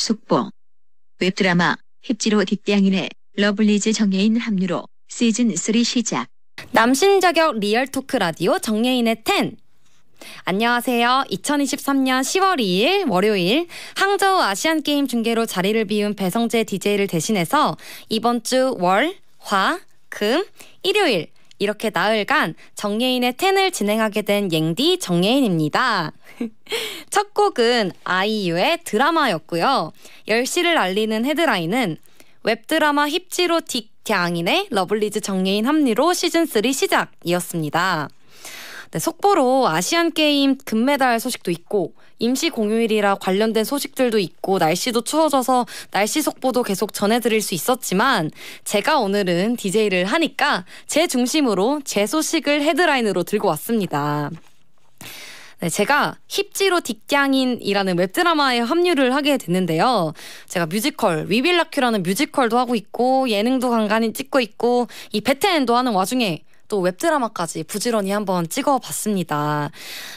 속보 웹드라마 힙지로 딕대양인의 러블리즈 정예인 합류로 시즌3 시작. 남신 자격 리얼 토크 라디오 정예인의 텐. 안녕하세요. 2023년 10월 2일 월요일 항저우 아시안 게임 중계로 자리를 비운 배성재 DJ를 대신해서 이번 주 월, 화, 금, 일요일 이렇게 나흘간 정예인의 텐을 진행하게 된 앵디 정예인입니다. 첫 곡은 아이유의 드라마였고요. 10시를 알리는 헤드라인은 웹드라마 힙지로 딕 량인의 러블리즈 정예인 합리로 시즌3 시작이었습니다. 네, 속보로 아시안 게임 금메달 소식도 있고 임시 공휴일이라 관련된 소식들도 있고 날씨도 추워져서 날씨 속보도 계속 전해드릴 수 있었지만 제가 오늘은 DJ를 하니까 제 중심으로 제 소식을 헤드라인으로 들고 왔습니다. 네, 제가 힙지로 딕냥인이라는 웹드라마에 합류를 하게 됐는데요. 제가 뮤지컬 위빌라큐라는 뮤지컬도 하고 있고 예능도 간간히 찍고 있고 이베트엔도 하는 와중에 또 웹드라마까지 부지런히 한번 찍어봤습니다.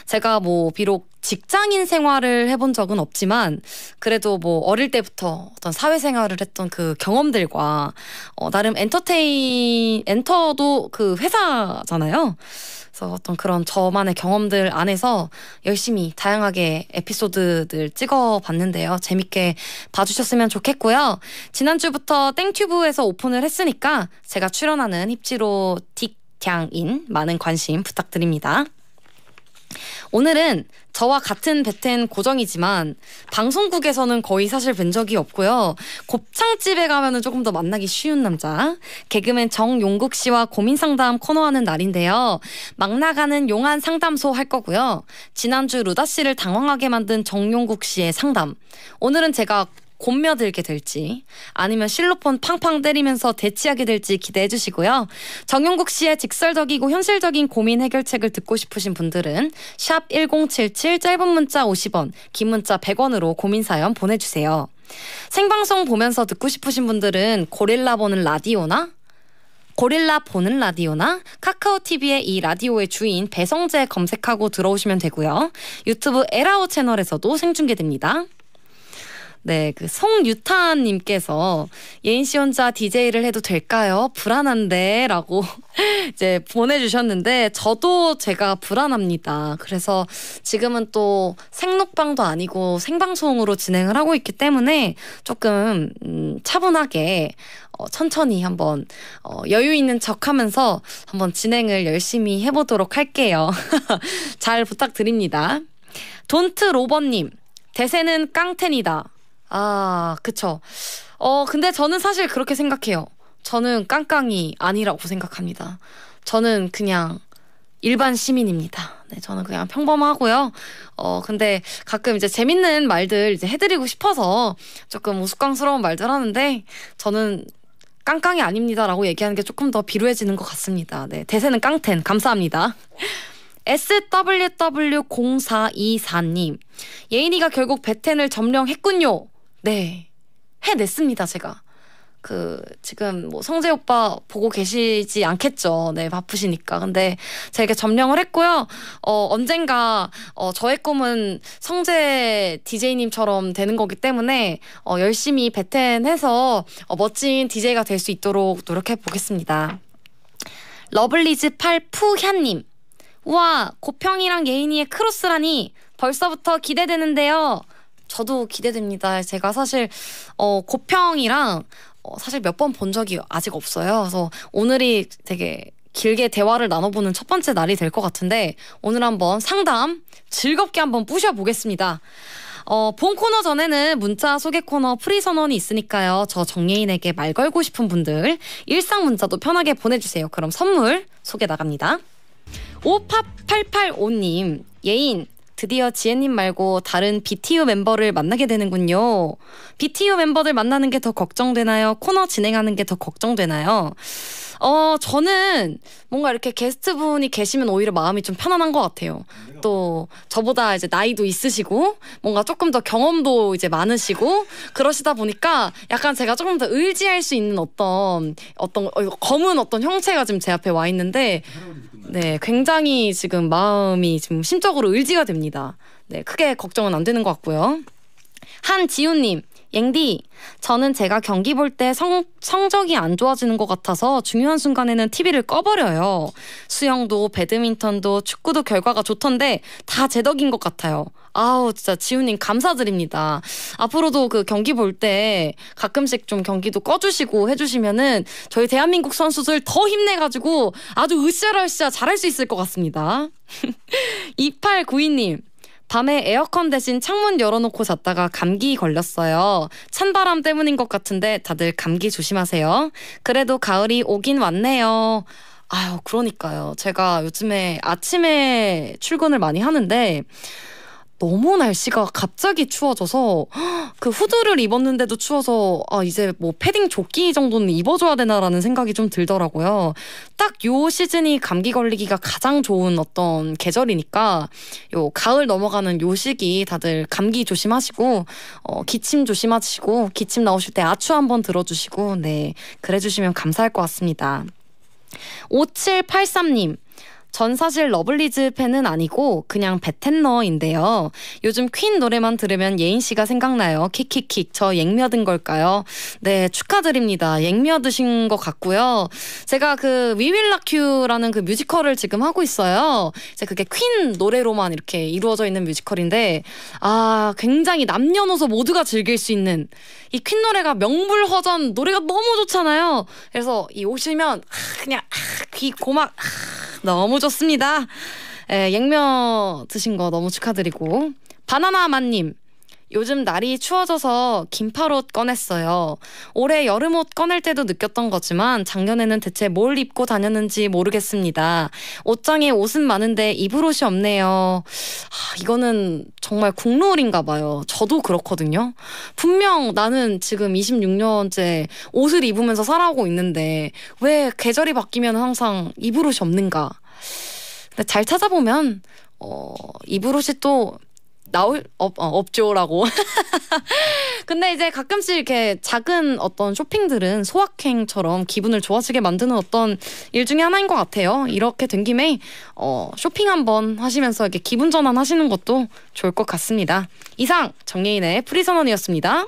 제가 뭐 비록 직장인 생활을 해본 적은 없지만 그래도 뭐 어릴 때부터 어떤 사회생활을 했던 그 경험들과 어 나름 엔터테인 엔터도 그 회사잖아요. 그래서 어떤 그런 저만의 경험들 안에서 열심히 다양하게 에피소드들 찍어봤는데요. 재밌게 봐주셨으면 좋겠고요. 지난주부터 땡튜브에서 오픈을 했으니까 제가 출연하는 힙지로 딕 갱인 많은 관심 부탁드립니다. 오늘은 저와 같은 베텐 고정이지만 방송국에서는 거의 사실 뵌 적이 없고요. 곱창집에 가면은 조금 더 만나기 쉬운 남자. 개그맨 정용국 씨와 고민 상담 코너하는 날인데요. 막 나가는 용한 상담소 할 거고요. 지난주 루다 씨를 당황하게 만든 정용국 씨의 상담. 오늘은 제가 곤며들게 될지 아니면 실로폰 팡팡 때리면서 대치하게 될지 기대해 주시고요. 정용국 씨의 직설적이고 현실적인 고민 해결책을 듣고 싶으신 분들은 샵 1077 짧은 문자 50원, 긴 문자 100원으로 고민 사연 보내 주세요. 생방송 보면서 듣고 싶으신 분들은 고릴라 보는 라디오나 고릴라 보는 라디오나 카카오 TV의 이 라디오의 주인 배성재 검색하고 들어오시면 되고요. 유튜브 에라오 채널에서도 생중계됩니다. 네, 그 성유타님께서 예인 씨 혼자 DJ를 해도 될까요? 불안한데 라고 이제 보내주셨는데 저도 제가 불안합니다. 그래서 지금은 또 생록방도 아니고 생방송으로 진행을 하고 있기 때문에 조금 음, 차분하게 어, 천천히 한번 어, 여유 있는 척 하면서 한번 진행을 열심히 해보도록 할게요. 잘 부탁드립니다. 돈트 로버님, 대세는 깡텐이다. 아, 그쵸. 어, 근데 저는 사실 그렇게 생각해요. 저는 깡깡이 아니라고 생각합니다. 저는 그냥 일반 시민입니다. 네, 저는 그냥 평범하고요. 어, 근데 가끔 이제 재밌는 말들 이제 해드리고 싶어서 조금 우스꽝스러운 말들 하는데 저는 깡깡이 아닙니다라고 얘기하는 게 조금 더 비루해지는 것 같습니다. 네, 대세는 깡텐. 감사합니다. SWW0424님, 예인이가 결국 베텐을 점령했군요. 네. 해냈습니다, 제가. 그 지금 뭐 성재 오빠 보고 계시지 않겠죠. 네 바쁘시니까. 근데 제가 이렇게 점령을 했고요. 어 언젠가 어 저의 꿈은 성재 DJ님처럼 되는 거기 때문에 어 열심히 베텐해서 어 멋진 DJ가 될 수 있도록 노력해 보겠습니다. 러블리즈 8푸현님 우와 고평이랑 예인이의 크로스라니 벌써부터 기대되는데요. 저도 기대됩니다. 제가 사실 어, 고평이랑 어, 사실 몇 번 본 적이 아직 없어요. 그래서 오늘이 되게 길게 대화를 나눠보는 첫 번째 날이 될 것 같은데 오늘 한번 상담 즐겁게 한번 부셔보겠습니다. 어, 본 코너 전에는 문자 소개 코너 프리 선언이 있으니까요. 저 정예인에게 말 걸고 싶은 분들 일상 문자도 편하게 보내주세요. 그럼 선물 소개 나갑니다. 58885님, 예인, 드디어 지혜님 말고 다른 BTU 멤버를 만나게 되는군요. BTU 멤버들 만나는 게 더 걱정되나요? 코너 진행하는 게 더 걱정되나요? 어, 저는 뭔가 이렇게 게스트 분이 계시면 오히려 마음이 좀 편안한 것 같아요. 또 저보다 이제 나이도 있으시고 뭔가 조금 더 경험도 이제 많으시고 그러시다 보니까 약간 제가 조금 더 의지할 수 있는 어떤 어떤 어, 검은 어떤 형체가 지금 제 앞에 와 있는데 네, 굉장히 지금 마음이 지금 심적으로 의지가 됩니다. 네, 크게 걱정은 안 되는 것 같고요. 한지우님, 앵디, 저는 제가 경기 볼 때 성적이 안 좋아지는 것 같아서 중요한 순간에는 TV를 꺼버려요. 수영도 배드민턴도 축구도 결과가 좋던데 다제 덕인 것 같아요. 아우 진짜 지훈님 감사드립니다. 앞으로도 그 경기 볼 때 가끔씩 좀 경기도 꺼주시고 해주시면은 저희 대한민국 선수들 더 힘내가지고 아주 으쌰으쌰 잘할 수 있을 것 같습니다. 2892님. 밤에 에어컨 대신 창문 열어놓고 잤다가 감기 걸렸어요. 찬바람 때문인 것 같은데 다들 감기 조심하세요. 그래도 가을이 오긴 왔네요. 아유, 그러니까요. 제가 요즘에 아침에 출근을 많이 하는데, 너무 날씨가 갑자기 추워져서 그 후드를 입었는데도 추워서 아 이제 뭐 패딩 조끼 정도는 입어줘야 되나라는 생각이 좀 들더라고요. 딱 요 시즌이 감기 걸리기가 가장 좋은 어떤 계절이니까 요 가을 넘어가는 요 시기 다들 감기 조심하시고 어, 기침 조심하시고 기침 나오실 때 아추 한번 들어주시고 네 그래주시면 감사할 것 같습니다. 5783님 전 사실 러블리즈 팬은 아니고 그냥 베텐너인데요. 요즘 퀸 노래만 들으면 예인 씨가 생각나요. 킥킥킥 저 앵며든 걸까요? 네 축하드립니다. 앵며드신 것 같고요. 제가 그 위윌라큐라는 그 뮤지컬을 지금 하고 있어요. 이제 그게 퀸 노래로만 이렇게 이루어져 있는 뮤지컬인데 아 굉장히 남녀노소 모두가 즐길 수 있는 이 퀸 노래가 명불허전 노래가 너무 좋잖아요. 그래서 이 오시면 그냥 귀 고막 너무 좋습니다. 예, 액면 드신 거 너무 축하드리고 바나나만님 요즘 날이 추워져서 긴팔옷 꺼냈어요. 올해 여름옷 꺼낼 때도 느꼈던 거지만 작년에는 대체 뭘 입고 다녔는지 모르겠습니다. 옷장에 옷은 많은데 입을 옷이 없네요. 아, 이거는 정말 국룰인가 봐요. 저도 그렇거든요. 분명 나는 지금 26년째 옷을 입으면서 살아오고 있는데 왜 계절이 바뀌면 항상 입을 옷이 없는가? 근데 잘 찾아보면 어, 이브로시 또 나올 없, 어, 없죠라고. 근데 이제 가끔씩 이렇게 작은 어떤 쇼핑들은 소확행처럼 기분을 좋아지게 만드는 어떤 일 중에 하나인 것 같아요. 이렇게 된 김에 어, 쇼핑 한번 하시면서 이렇게 기분 전환하시는 것도 좋을 것 같습니다. 이상 정예인의 프리선언이었습니다.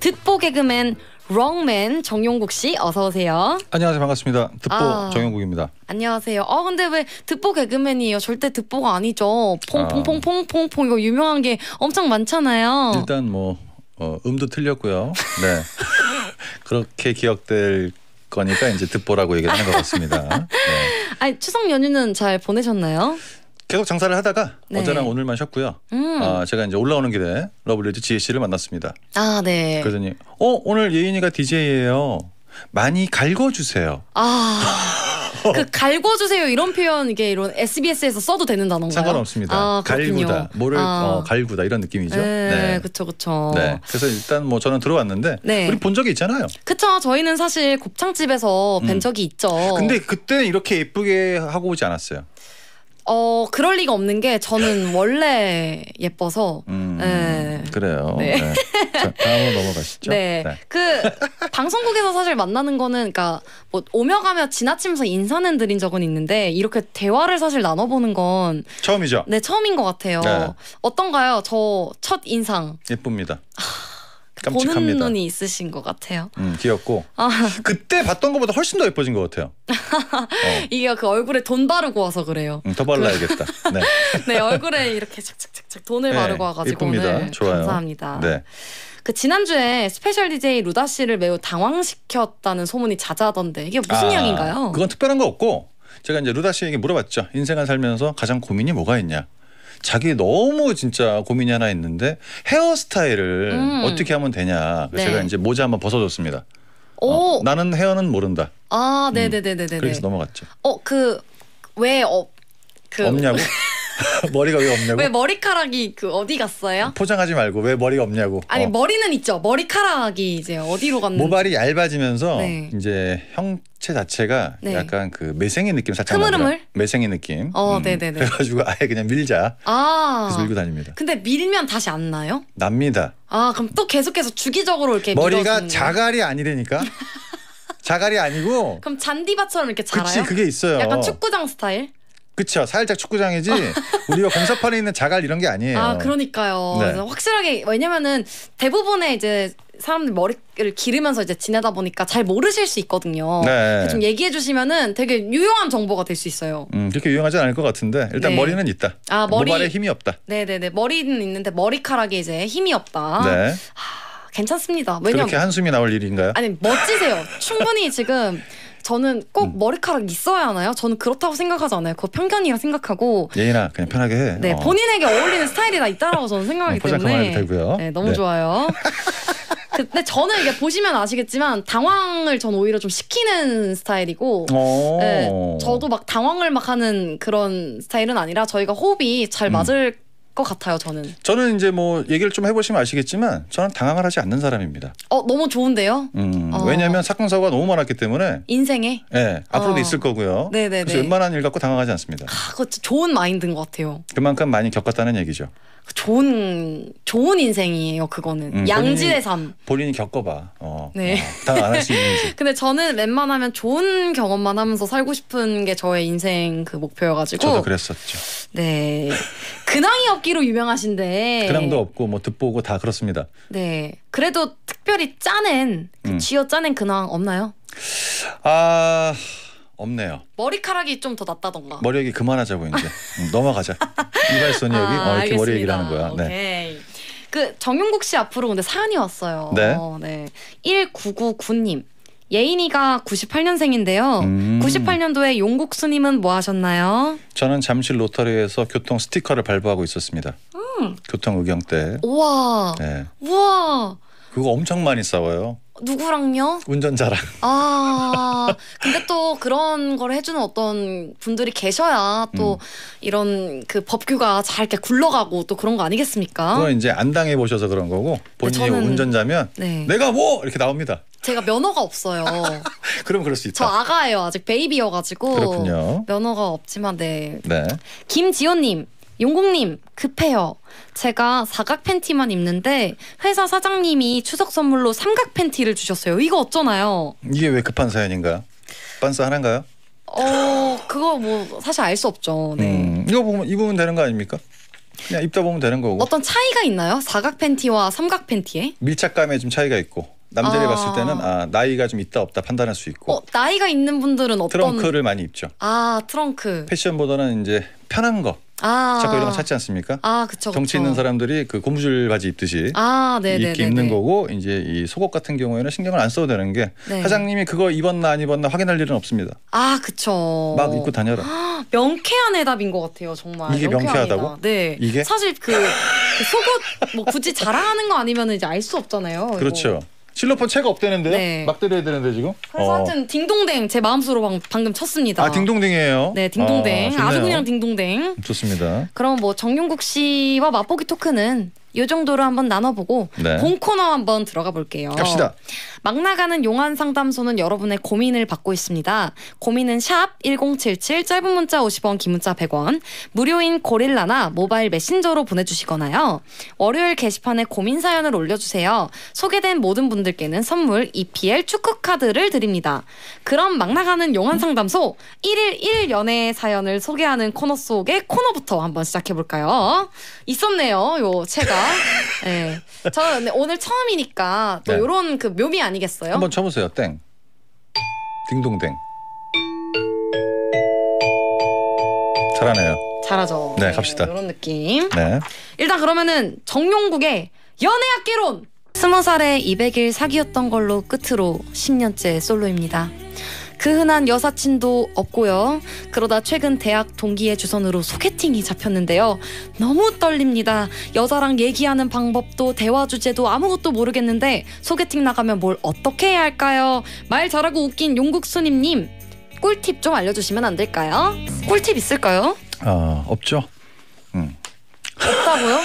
듣보 개그맨 롱맨 정용국 씨 어서 오세요. 안녕하세요 반갑습니다. 듣보 아, 정용국입니다. 안녕하세요. 어 근데 왜 듣보 개그맨이에요? 절대 듣보가 아니죠. 퐁퐁퐁퐁퐁퐁 이거 유명한 게 엄청 많잖아요. 일단 뭐 어, 음도 틀렸고요. 네 그렇게 기억될 거니까 이제 듣보라고 얘기하는 것 같습니다. 네. 아니 추석 연휴는 잘 보내셨나요? 계속 장사를 하다가 네. 어제랑 오늘만 쉬었고요. 음. 아, 제가 이제 올라오는 길에 러블리즈 지혜 씨를 만났습니다. 아, 네. 그러더니 어, 오늘 예인이가 DJ예요. 많이 갈궈 주세요. 아. 그 갈궈 주세요 이런 표현 이게 이런 SBS에서 써도 되는 단어인가요? 상관없습니다. 아, 갈구다, 뭐를 아. 어, 갈구다 이런 느낌이죠. 네, 네. 그렇죠, 그렇죠. 네, 그래서 일단 뭐 저는 들어왔는데 네. 우리 본 적이 있잖아요. 그렇죠, 저희는 사실 곱창집에서 뵌 음. 적이 있죠. 근데 그때 이렇게 예쁘게 하고 오지 않았어요. 어 그럴 리가 없는 게 저는 원래 예뻐서 음, 네. 그래요. 네. 네. 자, 다음으로 넘어가시죠. 네. 네. 그 방송국에서 사실 만나는 거는 그러니까 뭐 오며 가며 지나치면서 인사는 드린 적은 있는데 이렇게 대화를 사실 나눠보는 건 처음이죠. 네 처음인 것 같아요. 네. 어떤가요? 저 첫 인상 예쁩니다. 아, 깜찍합니다. 보는 눈이 있으신 것 같아요. 음, 귀엽고 아. 그때 봤던 것보다 훨씬 더 예뻐진 것 같아요. 어. 이게 그 얼굴에 돈 바르고 와서 그래요. 음, 더 발라야겠다. 그 네. 네 얼굴에 이렇게 착착착착 돈을 네, 바르고 와가지고 예쁩니다. 오늘 네, 좋아요. 감사합니다. 네. 그 지난주에 스페셜 DJ 루다 씨를 매우 당황시켰다는 소문이 자자던데 이게 무슨 아, 이야기인가요? 그건 특별한 거 없고 제가 이제 루다 씨에게 물어봤죠. 인생을 살면서 가장 고민이 뭐가 있냐. 자기 너무 진짜 고민이 하나 있는데 헤어스타일을 음. 어떻게 하면 되냐. 네. 제가 이제 모자 한번 벗어줬습니다. 어, 오. 어, 나는 헤어는 모른다. 아, 음. 네네네네네. 그래서 넘어갔죠. 어, 그, 왜, 어, 그. 없냐고? 머리가 왜 없냐고? 왜 머리카락이 그 어디 갔어요? 포장하지 말고 왜 머리가 없냐고. 아니 어. 머리는 있죠. 머리카락이 이제 어디로 갔는지. 모발이 얇아지면서 네. 이제 형체 자체가 네. 약간 그 매생이 느낌 살짝 흐물흐물? 나죠. 매생이 느낌. 어, 음. 네네네. 그래가지고 아예 그냥 밀자. 아. 밀고 다닙니다. 근데 밀면 다시 안 나요? 납니다. 아 그럼 또 계속해서 주기적으로 이렇게 머리가 자갈이 아니라니까. 자갈이 아니고. 그럼 잔디밭처럼 이렇게 자라요? 그치 그게 있어요. 약간 축구장 스타일. 그렇죠. 살짝 축구장이지 우리가 공사판에 있는 자갈 이런 게 아니에요. 아 그러니까요. 네. 확실하게 왜냐면은 대부분의 이제 사람들 머리를 기르면서 이제 지내다 보니까 잘 모르실 수 있거든요. 네. 좀 얘기해 주시면은 되게 유용한 정보가 될 수 있어요. 음, 그렇게 유용하지 않을 것 같은데 일단 네. 머리는 있다. 아, 머리... 모발에 힘이 없다. 네네네. 머리는 있는데 머리카락에 이제 힘이 없다. 네. 하, 괜찮습니다. 왜냐면 그렇게 한숨이 나올 일인가요? 아니 멋지세요. 충분히 지금 저는 꼭 음. 머리카락 있어야 하나요? 저는 그렇다고 생각하지 않아요. 그거 편견이라 생각하고 예인아 그냥 편하게 해. 네 어. 본인에게 어울리는 스타일이 다 있다라고 저는 생각하기 어, 포 때문에 되고요. 네 너무 네. 좋아요. 근데 저는 이게 보시면 아시겠지만 당황을 전 오히려 좀 시키는 스타일이고 어. 네, 저도 막 당황을 막 하는 그런 스타일은 아니라 저희가 호흡이 잘 음. 맞을 것 같아요. 저는. 저는 이제 뭐 얘기를 좀 해보시면 아시겠지만 저는 당황을 하지 않는 사람입니다. 어 너무 좋은데요. 음, 어. 왜냐하면 사건 사고가 너무 많았기 때문에 인생에 네, 앞으로도 어. 있을 거고요. 네네네. 그래서 웬만한 일 갖고 당황하지 않습니다. 아, 그 좋은 마인드인 것 같아요. 그만큼 많이 겪었다는 얘기죠. 좋은 좋은 인생이에요. 그거는 음, 양질의 본인이, 삶. 본인이 겪어봐. 어, 네. 어, 당안 할 수 있는지. 근데 저는 웬만하면 좋은 경험만 하면서 살고 싶은 게 저의 인생 그 목표여가지고. 저도 그랬었죠. 네. 근황이 없. 떡볶로 유명하신데 그랑도 없고 뭐 듣보고 다 그렇습니다. 네, 그래도 특별히 짜낸 그 음. 쥐어 짜낸 근황 없나요? 아 없네요. 머리카락이 좀 더 낫다던가. 머리 얘기 그만하자고 이제 음, 넘어가자. 이발소니 여기 아, 어, 이렇게 알겠습니다. 머리 얘기를하는 거야. 네. 오케이. 네. 그 정용국 씨 앞으로 근데 사연이 왔어요. 네. 어, 네. 1999님. 예인이가 98년생인데요. 음. 98년도에 용국 스님은 뭐 하셨나요? 저는 잠실 로터리에서 교통 스티커를 발부하고 있었습니다. 음. 교통 의경 때. 우와. 네. 우와. 그거 엄청 많이 싸워요. 누구랑요? 운전자랑. 아, 근데 또 그런 걸 해주는 어떤 분들이 계셔야 또 음. 이런 그 법규가 잘 이렇게 굴러가고 또 그런 거 아니겠습니까? 그건 이제 안 당해 보셔서 그런 거고 네, 본인이 저는... 운전자면 네. 내가 뭐 이렇게 나옵니다. 제가 면허가 없어요. 그럼 그럴 수 있다. 저 아가예요. 아직 베이비여가지고 그렇군요. 면허가 없지만 네. 네. 김지호님, 용공님 급해요. 제가 사각 팬티만 입는데 회사 사장님이 추석 선물로 삼각 팬티를 주셨어요. 이거 어쩌나요? 이게 왜 급한 사연인가? 반스 하나인가요? 어 그거 뭐 사실 알 수 없죠. 네. 음, 이거 보면 입으면 되는 거 아닙니까? 그냥 입다 보면 되는 거고. 어떤 차이가 있나요? 사각 팬티와 삼각 팬티에? 밀착감에 좀 차이가 있고. 남자를 아. 봤을 때는 아, 나이가 좀 있다 없다 판단할 수 있고. 어, 나이가 있는 분들은 어떤 트렁크를 많이 입죠. 아 트렁크. 패션보다는 이제 편한 거. 아. 자꾸 이런 거 찾지 않습니까? 아, 그쵸, 그치 있는 사람들이 그 고무줄 바지 입듯이 아, 네, 네, 이렇게 네, 입는 거고 이제 이 속옷 같은 경우에는 신경을 안 써도 되는 게 네. 사장님이 그거 입었나 안 입었나 확인할 일은 없습니다. 아, 그쵸. 막 입고 다녀라. 명쾌한 해답인 것 같아요, 정말. 이게 명쾌하다고? 해답. 네. 이게 사실 그, 그 속옷 뭐 굳이 자랑하는 거 아니면 이제 알 수 없잖아요. 그렇죠. 이거. 실로폰 채가 없대는데요? 네. 막 때려야 되는데 지금? 그래서 어. 하여튼 딩동댕 제 마음속으로 방, 방금 쳤습니다. 아 딩동댕이에요? 네 딩동댕 아, 아주 그냥 딩동댕 좋습니다. 그럼 뭐 정용국 씨와 맛보기 토크는 요 정도로 한번 나눠보고 네. 본 코너 한번 들어가 볼게요. 갑시다. 막 나가는 용안 상담소는 여러분의 고민을 받고 있습니다. 고민은 샵 #1077 짧은 문자 50원, 긴 문자 100원, 무료인 고릴라나 모바일 메신저로 보내주시거나요. 월요일 게시판에 고민 사연을 올려주세요. 소개된 모든 분들께는 선물 EPL 축구 카드를 드립니다. 그럼 막 나가는 용안 상담소 1일 1 연애 사연을 소개하는 코너 속의 코너부터 한번 시작해 볼까요? 있었네요, 요 책. 가 네. 저는 오늘 처음이니까 또 네. 이런 그 묘미 아니겠어요? 한번 쳐보세요. 땡. 딩동댕. 잘하네요. 잘하죠. 네, 갑시다. 이런 느낌. 네. 일단 그러면은 정용국의 연애 학개론. 스무 살에 200일 사귀었던 걸로 끝으로 10년째 솔로입니다. 그 흔한 여사친도 없고요. 그러다 최근 대학 동기의 주선으로 소개팅이 잡혔는데요. 너무 떨립니다. 여자랑 얘기하는 방법도 대화 주제도 아무것도 모르겠는데 소개팅 나가면 뭘 어떻게 해야 할까요? 말 잘하고 웃긴 용국수님님 꿀팁 좀 알려주시면 안 될까요? 꿀팁 있을까요? 아 없죠. 음. 없다고요?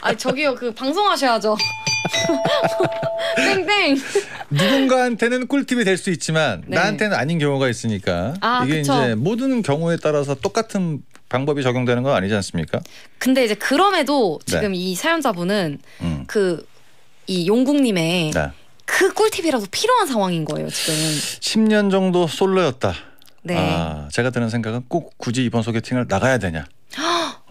아 저기요 그 방송하셔야죠. 땡땡. 누군가한테는 꿀팁이 될 수 있지만 네. 나한테는 아닌 경우가 있으니까 아, 이게 그쵸. 이제 모든 경우에 따라서 똑같은 방법이 적용되는 건 아니지 않습니까? 근데 이제 그럼에도 지금 네. 이 사연자분은 음. 그이 용국님의 네. 그 꿀팁이라도 필요한 상황인 거예요 지금. 10년 정도 솔로였다. 네. 아, 제가 드는 생각은 꼭 굳이 이번 소개팅을 나가야 되냐?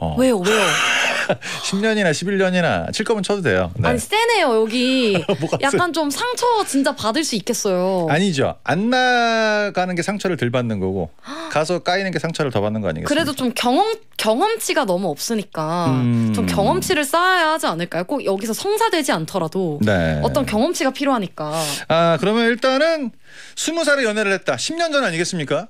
어. 왜요 왜요? 어. 10년이나 11년이나 칠 거면 쳐도 돼요. 네. 아니 세네요 여기. 약간 좀 상처 진짜 받을 수 있겠어요. 아니죠. 안 나가는 게 상처를 덜 받는 거고 가서 까이는 게 상처를 더 받는 거 아니겠어요? 그래도 좀 경험 경험치가 너무 없으니까 음... 좀 경험치를 쌓아야 하지 않을까요? 꼭 여기서 성사되지 않더라도 네. 어떤 경험치가 필요하니까. 아 그러면 일단은 20살에 연애를 했다. 10년 전 아니겠습니까?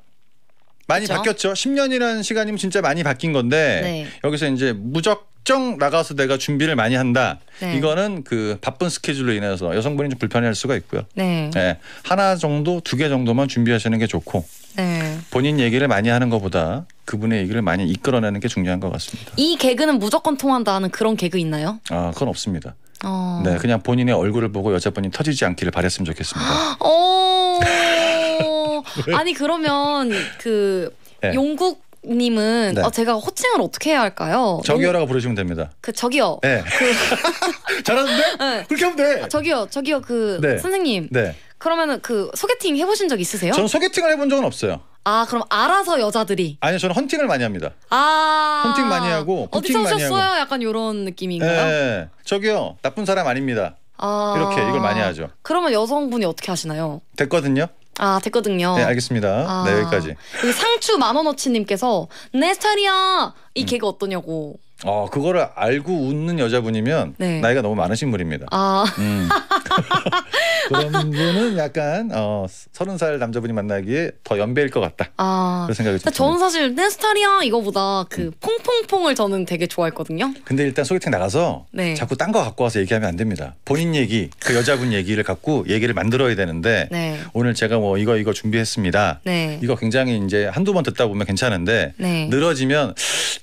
많이 그쵸? 그렇죠. 바뀌었죠. 10년이라는 시간이면 진짜 많이 바뀐 건데 네. 여기서 이제 무적 걱정 나가서 내가 준비를 많이 한다. 네. 이거는 그 바쁜 스케줄로 인해서 여성분이 좀 불편해할 수가 있고요. 네. 네. 하나 정도 두 개 정도만 준비하시는 게 좋고 네. 본인 얘기를 많이 하는 것보다 그분의 얘기를 많이 이끌어내는 게 중요한 것 같습니다. 이 개그는 무조건 통한다 하는 그런 개그 있나요? 아 그건 없습니다. 어... 네, 그냥 본인의 얼굴을 보고 여자분이 터지지 않기를 바랬으면 좋겠습니다. 어... 아니 그러면 그 네. 용국 님은 네. 어, 제가 호칭을 어떻게 해야 할까요? 저기요라고 부르시면 됩니다. 그 저기요. 네. 그 잘하는데? 네. 그렇게 하면 돼. 아, 저기요, 저기요 그 네. 선생님. 네. 그러면은 그 소개팅 해보신 적 있으세요? 저는 소개팅을 해본 적은 없어요. 아 그럼 알아서 여자들이. 아니요, 저는 헌팅을 많이 합니다. 아. 헌팅 많이 하고 어디서 오셨어요? 약간 요런 느낌인가요? 네. 저기요, 나쁜 사람 아닙니다. 아. 이렇게 이걸 많이 하죠. 그러면 여성분이 어떻게 하시나요? 됐거든요. 아 됐거든요. 네 알겠습니다. 아. 네 여기까지. 여기 상추 마원노치님께서내 네, 스타일이야 이 음. 개그 어떠냐고. 아 그거를 알고 웃는 여자분이면 네. 나이가 너무 많으신 분입니다. 아. 음. 그런 분은 약간 어, 30살 남자분이 만나기에 더 연배일 것 같다. 아, 그런 생각이 좀 저는 사실 댄스타리아 이거보다 그 음. 퐁퐁퐁을 저는 되게 좋아했거든요. 근데 일단 소개팅 나가서 네. 자꾸 딴 거 갖고 와서 얘기하면 안 됩니다. 본인 얘기, 그 여자분 얘기를 갖고 얘기를 만들어야 되는데 네. 오늘 제가 뭐 이거 이거 준비했습니다. 네. 이거 굉장히 이제 한두 번 듣다 보면 괜찮은데 네. 늘어지면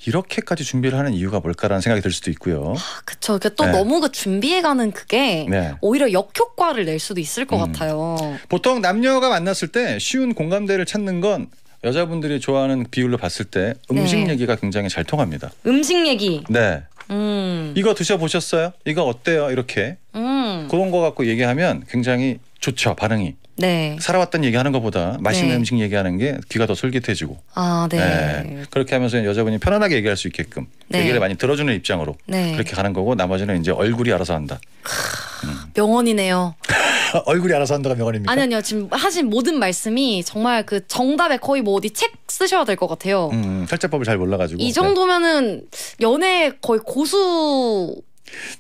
이렇게까지 준비를 하는 이유가 뭘까라는 생각이 들 수도 있고요. 아, 그쵸. 그러니 네. 너무 그 준비해가는 그게 네. 오히려 역 역효과를 낼 수도 있을 것 음. 같아요. 보통 남녀가 만났을 때 쉬운 공감대를 찾는 건 여자분들이 좋아하는 비율로 봤을 때 음식 네. 얘기가 굉장히 잘 통합니다. 음식 얘기. 네. 음. 이거 드셔보셨어요? 이거 어때요? 이렇게. 음. 그런 거 갖고 얘기하면 굉장히 좋죠 반응이. 네. 살아왔던 얘기하는 것보다 맛있는 네. 음식 얘기하는 게 귀가 더 솔깃해지고 아, 네. 네. 그렇게 하면서 여자분이 편안하게 얘기할 수 있게끔 네. 얘기를 많이 들어주는 입장으로 네. 그렇게 가는 거고 나머지는 이제 얼굴이 알아서 한다. 하, 음. 명언이네요. 얼굴이 알아서 한다가 명언입니까? 아니요, 아니요. 지금 하신 모든 말씀이 정말 그 정답에 거의 뭐 어디 책 쓰셔야 될 것 같아요. 음, 음. 설자법을 잘 몰라가지고. 이 네. 정도면은 연애 거의 고수.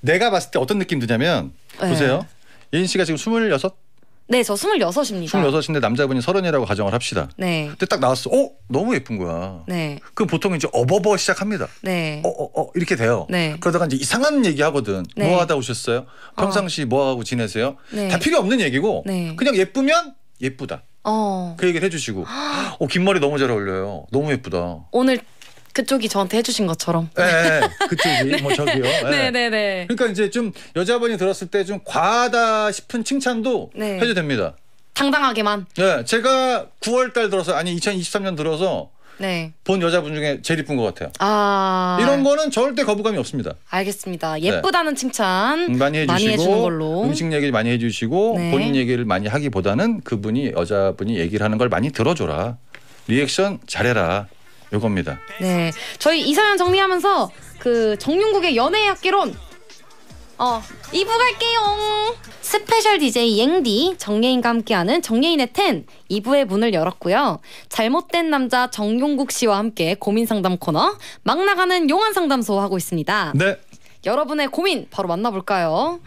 내가 봤을 때 어떤 느낌 드냐면 네. 보세요. 예인 씨가 지금 스물여섯 네, 저 26입니다. 26인데 남자분이 30이라고 가정을 합시다. 네. 근데 딱 나왔어. 어? 너무 예쁜 거야. 네. 그 보통 이제 어버버 시작합니다. 네. 어, 어, 어, 이렇게 돼요. 네. 그러다가 이제 이상한 얘기 하거든. 네. 뭐 하다 오셨어요? 어. 평상시 어. 뭐 하고 지내세요? 네. 다 필요 없는 얘기고 네. 그냥 예쁘면 예쁘다. 어. 그 얘기를 해주시고, 어, 긴 머리 너무 잘 어울려요. 너무 예쁘다. 오늘 그쪽이 저한테 해주신 것처럼. 네, 그쪽이 네. 뭐 저기요. 네. 네, 네, 그러니까 이제 좀 여자분이 들었을 때 좀 과하다 싶은 칭찬도 네. 해도 됩니다. 당당하게만. 네, 제가 9월달 들어서 아니 2023년 들어서 네. 본 여자분 중에 제일 이쁜 것 같아요. 아 이런 거는 절대 거부감이 없습니다. 알겠습니다. 네. 예쁘다는 네. 칭찬 음, 많이 해주시고 음식 얘기를 많이 해주시고 네. 본인 얘기를 많이 하기보다는 그분이 여자분이 얘기를 하는 걸 많이 들어줘라. 리액션 잘해라. 요겁니다. 네, 저희 이 사연 정리하면서 그 정윤국의 연애 학개론 어 2부 갈게요. 스페셜 DJ 앵디 정예인과 함께하는 정예인의 텐 2부의 문을 열었고요. 잘못된 남자 정용국 씨와 함께 고민 상담 코너 막 나가는 용한 상담소 하고 있습니다. 네. 여러분의 고민 바로 만나볼까요?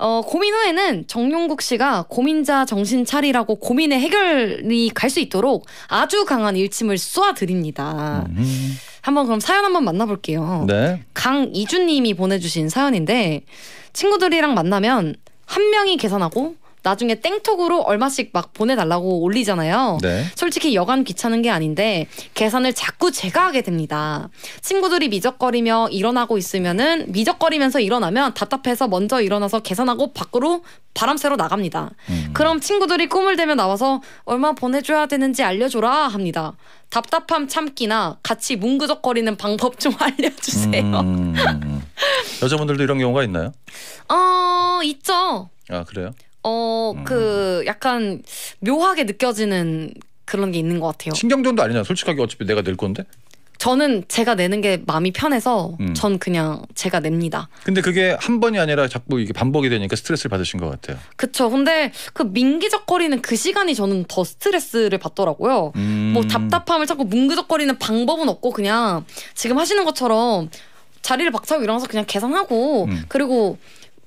어, 고민 후에는 정용국 씨가 고민자 정신 차리라고 고민의 해결이 갈 수 있도록 아주 강한 일침을 쏘아드립니다. 음. 한번 그럼 사연 한번 만나볼게요. 네. 강이주님이 보내주신 사연인데 친구들이랑 만나면 한 명이 계산하고 나중에 땡톡으로 얼마씩 막 보내달라고 올리잖아요. 네. 솔직히 여간 귀찮은 게 아닌데 계산을 자꾸 제가 하게 됩니다. 친구들이 미적거리며 일어나고 있으면은 미적거리면서 일어나면 답답해서 먼저 일어나서 계산하고 밖으로 바람 쐬러 나갑니다. 음. 그럼 친구들이 꿈을 대며 나와서 얼마 보내줘야 되는지 알려줘라 합니다. 답답함 참기나 같이 뭉그적거리는 방법 좀 알려주세요. 음. 여자분들도 이런 경우가 있나요? 어 있죠. 아 그래요? 어, 음. 그 약간 묘하게 느껴지는 그런 게 있는 것 같아요. 신경전도 아니잖 솔직하게 어차피 내가 낼 건데. 저는 제가 내는 게 마음이 편해서 음. 전 그냥 제가 냅니다. 근데 그게 한 번이 아니라 자꾸 이게 반복이 되니까 스트레스를 받으신 것 같아요. 그쵸. 근데 그 민기적거리는 그 시간이 저는 더 스트레스를 받더라고요. 음. 뭐 답답함을 자꾸 뭉그적거리는 방법은 없고 그냥 지금 하시는 것처럼 자리를 박차고 일어나서 그냥 계산하고 음. 그리고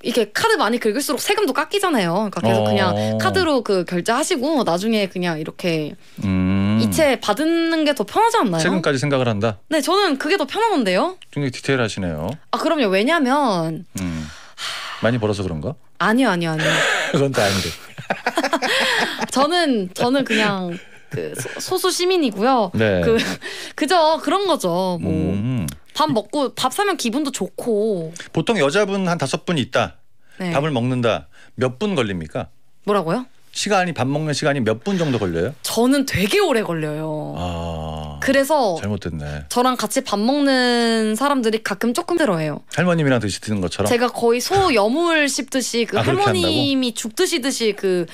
이렇게 카드 많이 긁을수록 세금도 깎이잖아요. 그러니까 계속 어. 그냥 카드로 그 결제하시고 나중에 그냥 이렇게 음. 이체 받는 게 더 편하지 않나요? 세금까지 생각을 한다. 네, 저는 그게 더편한던데요 굉장히 디테일하시네요. 아 그럼요. 왜냐면 하 음. 많이 벌어서 그런가? 아니요, 아니요, 아니요. 그건 또 아닌데. 저는 저는 그냥 그 소수 시민이고요. 네. 그 그저 그런 거죠. 뭐. 음. 밥 먹고 밥 사면 기분도 좋고. 보통 여자분 한 다섯 분 있다. 네. 밥을 먹는다. 몇 분 걸립니까? 뭐라고요? 시간이 밥 먹는 시간이 몇 분 정도 걸려요? 저는 되게 오래 걸려요. 아. 그래서 잘못됐네. 저랑 같이 밥 먹는 사람들이 가끔 조금 들어해요. 할머님이랑 드시는 것처럼. 제가 거의 소 여물 씹듯이 그 아, 할머님이 죽 드시듯이 그